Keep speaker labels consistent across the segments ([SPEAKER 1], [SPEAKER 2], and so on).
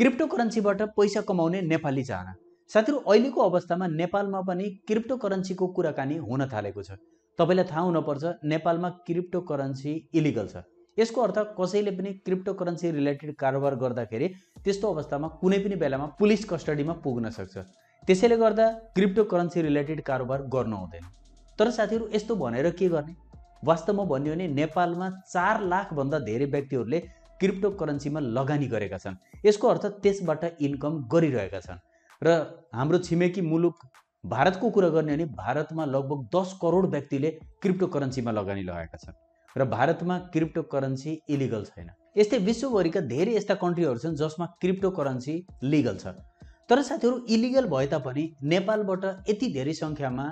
[SPEAKER 1] crypto करेन्सीबाट पैसा कमाउने नेपाली चाहना साथीहरू अहिलेको अवस्थामा नेपालमा पनि क्रिप्टो करेन्सीको कुराकानी हुन थालेको छ तपाईँलाई थाहा हुनुपर्छ नेपालमा क्रिप्टो करेन्सी इलिगल छ यसको अर्थ कसैले पनि क्रिप्टो करेन्सी रिलेटेड कारोबार गर्दाखेरि त्यस्तो अवस्थामा कुनै पनि बेलामा पुलिस कस्टडीमा पुग्न सक्छ त्यसैले गर्दा क्रिप्टो करेन्सी रिलेटेड कारोबार गर्नु हुँदैन तर साथीहरू यस्तो भनेर के गर्ने वास्तवमा भन्यो भने नेपालमा चार लाखभन्दा धेरै व्यक्तिहरूले क्रिप्टो करेन्सीमा लगानी गरेका छन् यसको अर्थ त्यसबाट इन्कम गरिरहेका छन् र हाम्रो छिमेकी मुलुक भारतको कुरा गर्ने भने भारतमा लगभग दस करोड व्यक्तिले क्रिप्टो करेन्सीमा लगानी लगाएका छन् र भारतमा क्रिप्टो करेन्सी इलिगल छैन यस्तै विश्वभरिका धेरै यस्ता कन्ट्रीहरू छन् जसमा क्रिप्टो करेन्सी लिगल छ तर साथीहरू इलिगल भए तापनि नेपालबाट यति धेरै सङ्ख्यामा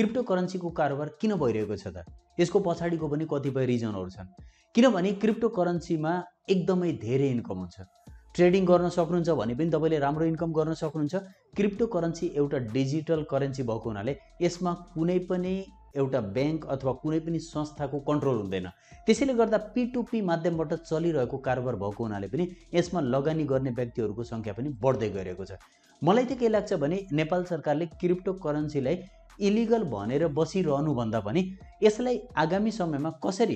[SPEAKER 1] क्रिप्टो करेन्सीको कारोबार किन भइरहेको छ त यसको पछाडिको पनि कतिपय रिजनहरू छन् किनभने क्रिप्टो करेन्सीमा एकदमै धेरै इन्कम हुन्छ ट्रेडिङ गर्न सक्नुहुन्छ भने पनि तपाईँले राम्रो इन्कम गर्न सक्नुहुन्छ क्रिप्टो करेन्सी एउटा डिजिटल करेन्सी भएको हुनाले यसमा कुनै पनि एउटा ब्याङ्क अथवा कुनै पनि संस्थाको कन्ट्रोल हुँदैन त्यसैले गर्दा पिटुपी माध्यमबाट चलिरहेको कारोबार भएको हुनाले पनि यसमा लगानी गर्ने व्यक्तिहरूको सङ्ख्या पनि बढ्दै गइरहेको छ मलाई चाहिँ के लाग्छ भने नेपाल सरकारले क्रिप्टो करेन्सीलाई इलिगल भनेर बसिरहनुभन्दा पनि यसलाई आगामी समयमा कसरी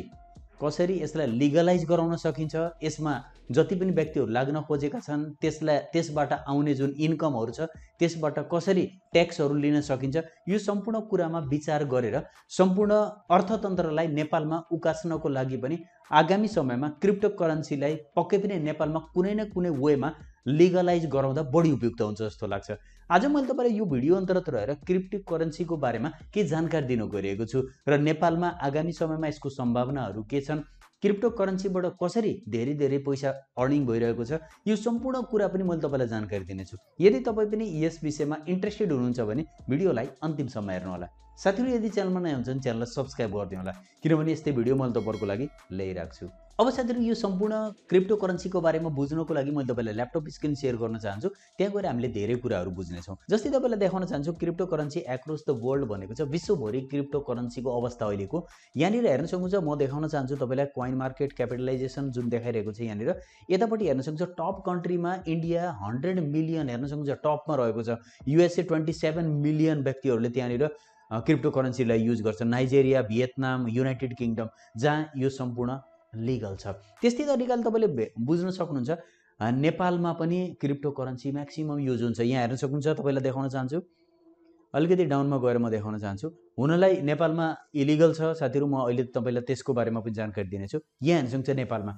[SPEAKER 1] कसरी यसलाई लिगलाइज गराउन सकिन्छ यसमा जति पनि व्यक्तिहरू लाग्न खोजेका छन् त्यसलाई त्यसबाट आउने जुन इन्कमहरू छ त्यसबाट कसरी ट्याक्सहरू लिन सकिन्छ यो सम्पूर्ण कुरामा विचार गरेर सम्पूर्ण अर्थतन्त्रलाई नेपालमा उकास्नको लागि पनि आगामी समयमा क्रिप्टो करेन्सीलाई पक्कै पनि नेपालमा कुनै न कुनै वेमा लिगलाइज गराउँदा बढी उपयुक्त हुन्छ जस्तो लाग्छ आज मैले तपाईँलाई यो भिडियो अन्तर्गत रहेर क्रिप्टो करेन्सीको बारेमा के जानकारी दिनु गरिएको छु र नेपालमा आगामी समयमा यसको सम्भावनाहरू के छन् क्रिप्टो करेन्सीबाट कसरी धेरै धेरै पैसा अर्निङ भइरहेको छ यो सम्पूर्ण कुरा पनि मैले तपाईँलाई जानकारी दिनेछु यदि तपाईँ पनि यस विषयमा इन्ट्रेस्टेड हुनुहुन्छ भने भिडियोलाई अन्तिमसम्म हेर्नुहोला साथीहरू यदि च्यानलमा नयाँ हुन्छ भने च्यानललाई सब्सक्राइब गरिदिउँ होला किनभने यस्तै भिडियो मैले तपाईँहरूको लागि ल्याइरहेको छु अब साथीहरू यो सम्पूर्ण क्रिप्टो करेन्सीको बारेमा बुझ्नको लागि मैले तपाईँलाई ल्यापटप स्क्रिन सेयर गर्न चाहन्छु त्यहाँ गएर हामीले धेरै कुराहरू बुझ्नेछौँ जस्तै तपाईँलाई देखाउन चाहन्छु crypto currency across the world भनेको छ विश्वभरि क्रिप्टो करेन्सीको अवस्था अहिलेको यहाँनिर हेर्न सक्नुहुन्छ म देखाउन चाहन्छु तपाईँलाई कोइन मार्केट क्यापिटलाइजेसन जुन देखाइरहेको छ यहाँनिर यतापट्टि हेर्न सक्नुहुन्छ टप कन्ट्रीमा इन्डिया हन्ड्रेड मिलियन हेर्न सक्नुहुन्छ टपमा रहेको छ युएसए ट्वेन्टी सेभेन मिलियन व्यक्तिहरूले त्यहाँनिर क्रिप्टो करेन्सीलाई युज गर्छ नाइजेरिया भियतनाम युनाइटेड किङडम जहाँ यो सम्पूर्ण लिगल छ त्यस्तै तरिकाले तपाईँले बुझ्न सक्नुहुन्छ नेपालमा पनि क्रिप्टो करेन्सी म्याक्सिमम् युज हुन्छ यहाँ हेर्न सक्नुहुन्छ तपाईँलाई देखाउन चाहन्छु अलिकति डाउनमा गएर म देखाउन चाहन्छु हुनलाई नेपालमा इलिगल छ साथीहरू म अहिले तपाईँलाई त्यसको बारेमा पनि जानकारी दिनेछु यहाँ हेर्न सक्छ नेपालमा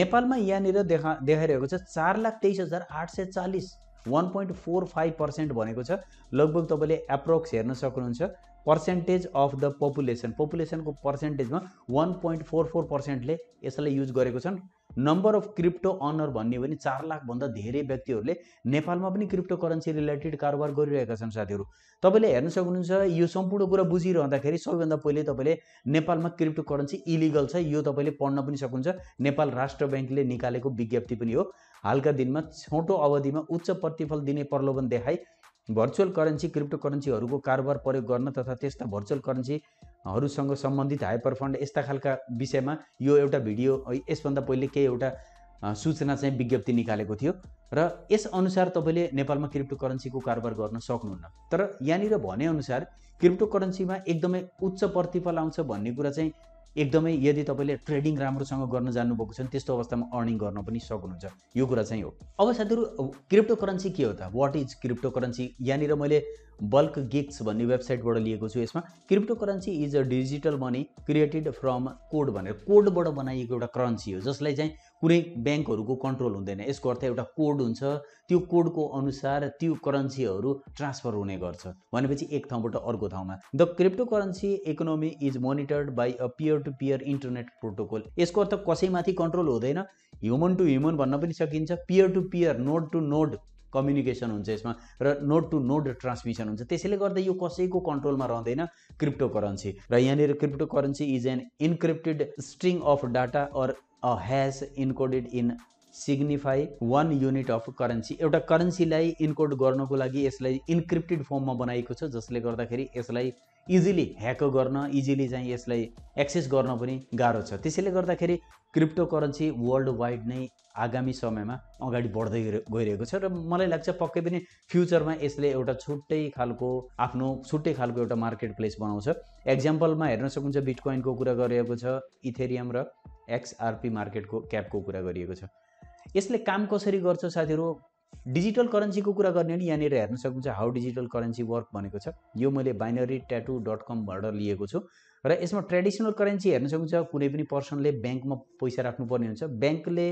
[SPEAKER 1] नेपालमा यहाँनिर देखा देखाइरहेको छ चार लाख तेइस हजार आठ सय चालिस one point four five percent भनेको छ लगभग तपाईँले एप्रोक्स हेर्न सक्नुहुन्छ पर्सेन्टेज अफ द पपुलेसन पपुलेसनको पर्सेन्टेजमा वान पोइन्ट फोर फोर पर्सेन्टले यसलाई युज गरेको छन् नम्बर अफ क्रिप्टो अनर भन्ने भने चार लाखभन्दा धेरै व्यक्तिहरूले नेपालमा पनि क्रिप्टो करेन्सी रिलेटेड कारोबार गरिरहेका छन् साथीहरू तपाईँले हेर्न सक्नुहुन्छ यो सम्पूर्ण कुरा बुझिरहँदाखेरि सबैभन्दा पहिले तपाईँले नेपालमा क्रिप्टो करेन्सी इलिगल छ यो तपाईँले पढ्न पनि सक्नुहुन्छ नेपाल राष्ट्र ब्याङ्कले निकालेको विज्ञप्ति पनि हो हालका दिनमा छोटो अवधिमा उच्च प्रतिफल दिने प्रलोभन देखाई भर्चुअल करेन्सी क्रिप्टो करेन्सीहरूको कारोबार प्रयोग गर्न तथा त्यस्ता भर्चुअल करेन्सी हरूसँग सम्बन्धित हाइपर फन्ड यस्ता खालका विषयमा यो एउटा भिडियो यसभन्दा पहिले केही एउटा सूचना चाहिँ विज्ञप्ति निकालेको थियो र यसअनुसार तपाईँले नेपालमा क्रिप्टो करेन्सीको कारोबार गर्न सक्नुहुन्न तर यहाँनिर भनेअनुसार क्रिप्टो करेन्सीमा एकदमै उच्च प्रतिफल आउँछ भन्ने कुरा चाहिँ एकदमै यदि तपाईँले ट्रेडिङ राम्रोसँग गर्न जान्नुभएको छ भने त्यस्तो अवस्थामा अर्निङ गर्न पनि सक्नुहुन्छ यो कुरा चाहिँ हो अब साथीहरू क्रिप्टो करेन्सी के हो त वाट इज क्रिप्टो करेन्सी यहाँनिर मैले बल्क गिक्स भन्ने वेबसाइटबाट लिएको छु यसमा crypto currency is a digital money created from code भनेर कोडबाट बनाइएको एउटा करेन्सी हो जसलाई चाहिँ कुनै ब्याङ्कहरूको कन्ट्रोल हुँदैन यसको अर्थ एउटा कोड हुन्छ त्यो कोडको अनुसार त्यो करेन्सीहरू ट्रान्सफर हुने गर्छ भनेपछि एक ठाउँबाट अर्को ठाउँमा the crypto currency economy is monitored by a peer to peer internet protocol यसको अर्थ कसैमाथि कन्ट्रोल हुँदैन ह्युमन टु ह्युमन भन्न पनि सकिन्छ peer to peer node to node communication हुन्छ यसमा र नोड टु नोड ट्रान्समिसन हुन्छ त्यसैले गर्दा यो कसैको कन्ट्रोलमा रहँदैन क्रिप्टो करेन्सी र यहाँनिर crypto currency is an encrypted string of data or hash encoded in signify one unit of currency एउटा करेन्सीलाई इन्कोड गर्नको लागि यसलाई इन्क्रिप्टेड फर्ममा बनाइएको छ जसले गर्दाखेरि यसलाई इजिली ह्याक गर्न इजिली चाहिँ यसलाई एक्सेस गर्न पनि गाह्रो छ त्यसैले गर्दाखेरि क्रिप्टो करेन्सी वर्ल्ड वाइड नै आगामी समयमा अगाडि बढ्दै गइरहेको छ र मलाई लाग्छ पक्कै पनि फ्युचरमा यसले एउटा छुट्टै खालको आफ्नो छुट्टै खालको एउटा मार्केट प्लेस बनाउँछ एक्जाम्पलमा हेर्न सकिन्छ बिटकोइनको कुरा गरिएको छ इथेरियम र एक्सआरपी मार्केटको क्यापको कुरा गरिएको छ यसले काम कसरी गर्छ साथीहरू डिजिटल करेन्सीको कुरा गर्ने भने यहाँनिर हेर्न सक्नुहुन्छ हाउ डिजिटल करेन्सी वर्क भनेको छ यो मैले बाइनरी ट्याटु डट कमबाट लिएको छु र यसमा ट्रेडिसनल करेन्सी हेर्न सक्नुहुन्छ कुनै पनि पर्सनले ब्याङ्कमा पैसा राख्नुपर्ने हुन्छ ब्याङ्कले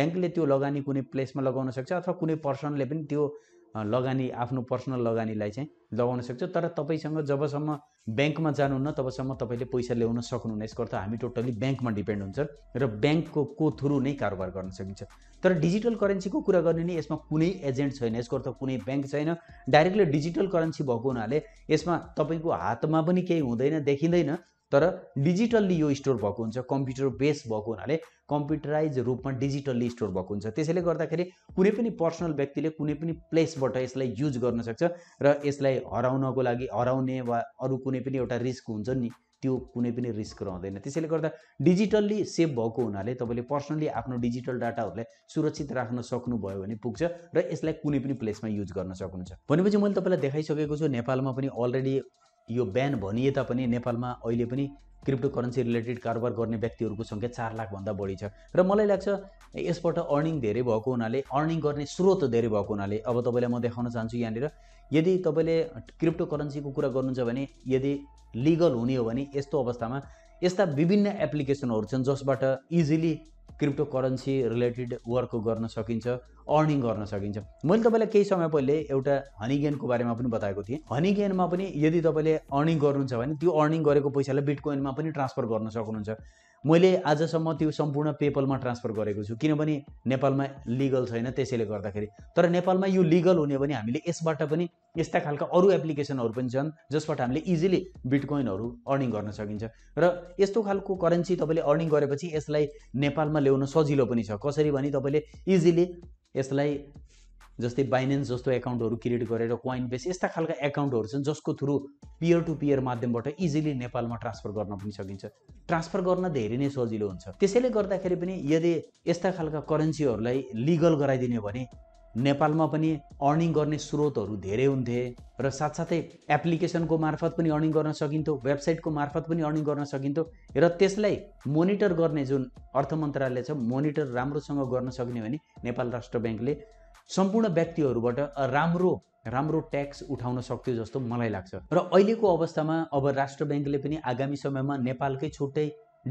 [SPEAKER 1] ब्याङ्कले त्यो लगानी कुनै प्लेसमा लगाउन सक्छ अथवा कुनै पर्सनले पनि त्यो लगानी आफ्नो पर्सनल लगानीलाई चाहिँ लगाउन सक्छ तर तपाईँसँग जबसम्म ब्याङ्कमा जानुहुन्न तबसम्म तपाईँले पैसा ल्याउन सक्नुहुन्न यसको अर्थ हामी टोटल्ली ब्याङ्कमा डिपेन्ड हुन्छ र ब्याङ्कको को थ्रु नै कारोबार गर्न सकिन्छ तर डिजिटल करेन्सीको कुरा गर्ने नि यसमा कुनै एजेन्ट छैन यसको अर्थ कुनै ब्याङ्क छैन डाइरेक्टली डिजिटल करेन्सी भएको हुनाले यसमा तपाईँको हातमा पनि केही हुँदैन देखिँदैन तर डिजिटल्ली यो स्टोर भएको हुन्छ कम्प्युटर बेस भएको हुनाले कम्प्युटराइज रूपमा डिजिटल्ली स्टोर भएको हुन्छ त्यसैले गर्दाखेरि कुनै पनि पर्सनल व्यक्तिले कुनै पनि प्लेसबाट यसलाई युज गर्न सक्छ र यसलाई हराउनको लागि हराउने वा अरू कुनै पनि एउटा रिस्क हुन्छ नि त्यो कुनै पनि रिस्क रहँदैन त्यसैले गर्दा डिजिटल्ली सेभ भएको हुनाले तपाईँले पर्सनल्ली आफ्नो डिजिटल डाटाहरूलाई सुरक्षित राख्न सक्नुभयो भने पुग्छ र यसलाई कुनै पनि प्लेसमा युज गर्न सक्नुहुन्छ भनेपछि मैले तपाईँलाई देखाइसकेको छु नेपालमा पनि अलरेडी यो बिहान भनिए तापनि नेपालमा अहिले पनि क्रिप्टो करेन्सी रिलेटेड कारोबार गर्ने व्यक्तिहरूको सङ्ख्या चार लाखभन्दा बढी छ र मलाई लाग्छ यसबाट अर्निङ धेरै भएको हुनाले अर्निङ गर्ने स्रोत धेरै भएको हुनाले अब तपाईँलाई म देखाउन चाहन्छु यहाँनिर यदि तपाईँले क्रिप्टो करेन्सीको कुरा गर्नुहुन्छ भने यदि लिगल हुने हो भने यस्तो अवस्थामा यस्ता विभिन्न एप्लिकेसनहरू छन् जसबाट easily crypto currency related work गर्न सकिन्छ अर्निङ गर्न सकिन्छ मैले तपाईँलाई केही समय पहिले एउटा हनीगेनको बारेमा पनि बताएको थिएँ हनीगेनमा पनि यदि तपाईँले अर्निङ गर्नुहुन्छ भने त्यो अर्निङ गरेको पैसालाई बिटकोइनमा पनि ट्रान्सफर गर्न सक्नुहुन्छ मैले आजसम्म त्यो सम्पूर्ण पेपलमा ट्रान्सफर गरेको छु किनभने नेपालमा लिगल छैन त्यसैले गर्दाखेरि तर नेपालमा यो लिगल हुने भने हामीले यसबाट पनि यस्ता खालका अरू एप्लिकेसनहरू पनि छन् जसबाट हामीले इजिली बिटकोइनहरू अर्निङ गर्न सकिन्छ र यस्तो खालको करेन्सी तपाईँले अर्निङ गरेपछि यसलाई नेपालमा ल्याउन सजिलो पनि छ कसरी भने तपाईँले इजिली यसलाई जस्तै बाइनेन्स जस्तो एकाउन्टहरू क्रिएट गरेर कोइन बेस यस्ता खालका एकाउन्टहरू छन् जसको थ्रु पियर टु पियर माध्यमबाट इजिली नेपालमा ट्रान्सफर गर्न पनि सकिन्छ ट्रान्सफर गर्न धेरै नै सजिलो हुन्छ त्यसैले गर्दाखेरि पनि यदि यस्ता खालका करेन्सीहरूलाई लिगल गराइदिने भने नेपालमा पनि अर्निङ गर्ने स्रोतहरू धेरै हुन्थे र साथसाथै एप्लिकेसनको मार्फत पनि अर्निङ गर्न सकिन्थ्यो वेबसाइटको मार्फत पनि अर्निङ गर्न सकिन्थ्यो र त्यसलाई मोनिटर गर्ने जुन अर्थ मन्त्रालय छ मोनिटर राम्रोसँग गर्न सक्ने भने नेपाल राष्ट्र ब्याङ्कले सम्पूर्ण व्यक्तिहरूबाट राम्रो राम्रो ट्याक्स उठाउन सक्थ्यो जस्तो मलाई लाग्छ र अहिलेको अवस्थामा अब राष्ट्र ब्याङ्कले पनि आगामी समयमा नेपालकै छुट्टै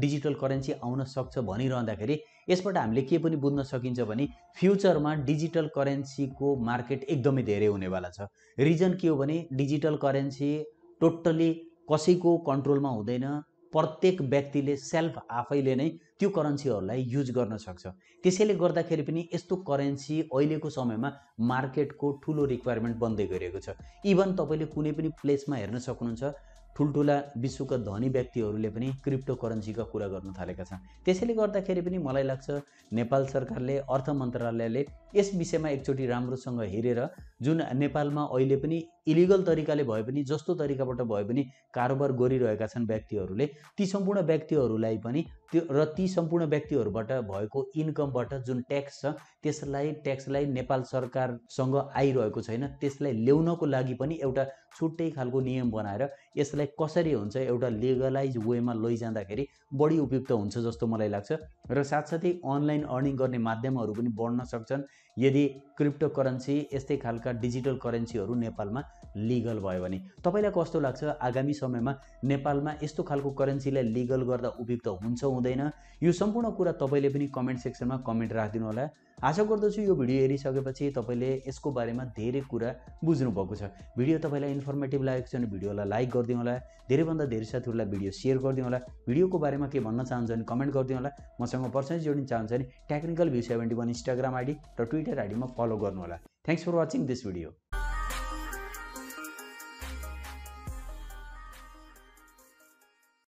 [SPEAKER 1] डिजिटल करेन्सी आउन सक्छ भनिरहँदाखेरि यसबाट हामीले के पनि बुझ्न सकिन्छ भने फ्युचरमा डिजिटल करेन्सीको मार्केट एकदमै धेरै हुनेवाला छ रिजन के हो भने डिजिटल करेन्सी टोटल्ली कसैको कन्ट्रोलमा हुँदैन प्रत्येक व्यक्तिले सेल्फ आफैले नै त्यो करेन्सीहरूलाई युज गर्न सक्छ त्यसैले गर्दाखेरि पनि यस्तो करेन्सी अहिलेको समयमा मार्केटको ठुलो रिक्वायरमेन्ट बन्दै गइरहेको छ इभन तपाईँले कुनै पनि प्लेसमा हेर्न सक्नुहुन्छ ठुल्ठुला विश्वका धनी व्यक्तिहरूले पनि क्रिप्टो करेन्सीका कुरा गर्न थालेका छन् त्यसैले गर्दाखेरि पनि मलाई लाग्छ नेपाल सरकारले अर्थ मन्त्रालयले यस विषयमा एकचोटि राम्रोसँग हेरेर जुन नेपालमा अहिले पनि इलिगल तरिकाले भए पनि जस्तो तरिकाबाट भए पनि कारोबार गरिरहेका छन् व्यक्तिहरूले ती सम्पूर्ण व्यक्तिहरूलाई पनि त्यो र ती सम्पूर्ण व्यक्तिहरूबाट भएको इन्कमबाट जुन ट्याक्स छ त्यसलाई ट्याक्सलाई नेपाल सरकारसँग आइरहेको छैन त्यसलाई ल्याउनको लागि पनि एउटा छुट्टै खालको नियम बनाएर यसलाई कसरी हुन्छ एउटा लिगलाइज वेमा लैजाँदाखेरि बढी उपयुक्त हुन्छ जस्तो मलाई लाग्छ र साथसाथै अनलाइन अर्निङ गर्ने माध्यमहरू पनि बढ्न सक्छन् यदि क्रिप्टो करेन्सी यस्तै खालका डिजिटल करेन्सीहरू नेपालमा लिगल भयो भने तपाईँलाई कस्तो लाग्छ आगामी समयमा नेपालमा यस्तो खालको करेन्सीलाई लिगल गर्दा उपयुक्त हुन्छ हुँदैन यो सम्पूर्ण कुरा तपाईँले पनि कमेन्ट सेक्सनमा कमेन्ट राखिदिनु होला आशा गर्दछु यो भिडियो हेरिसकेपछि तपाईँले यसको बारेमा धेरै कुरा बुझ्नुभएको छ भिडियो तपाईँलाई इन्फर्मेटिभ लागेको छ भने भिडियोलाई लाइक गरिदिउँ होला धेरैभन्दा धेरै साथीहरूलाई भिडियो सेयर गरिदिउँ होला भिडियोको बारेमा के भन्न चाहन्छ भने कमेन्ट गरिदिउँ होला मसँग पर्सनली जोडिन चाहन्छ भने technical view seventy one Instagram ID र ट्विटर आइडीमा फलो गर्नुहोला thanks for watching this video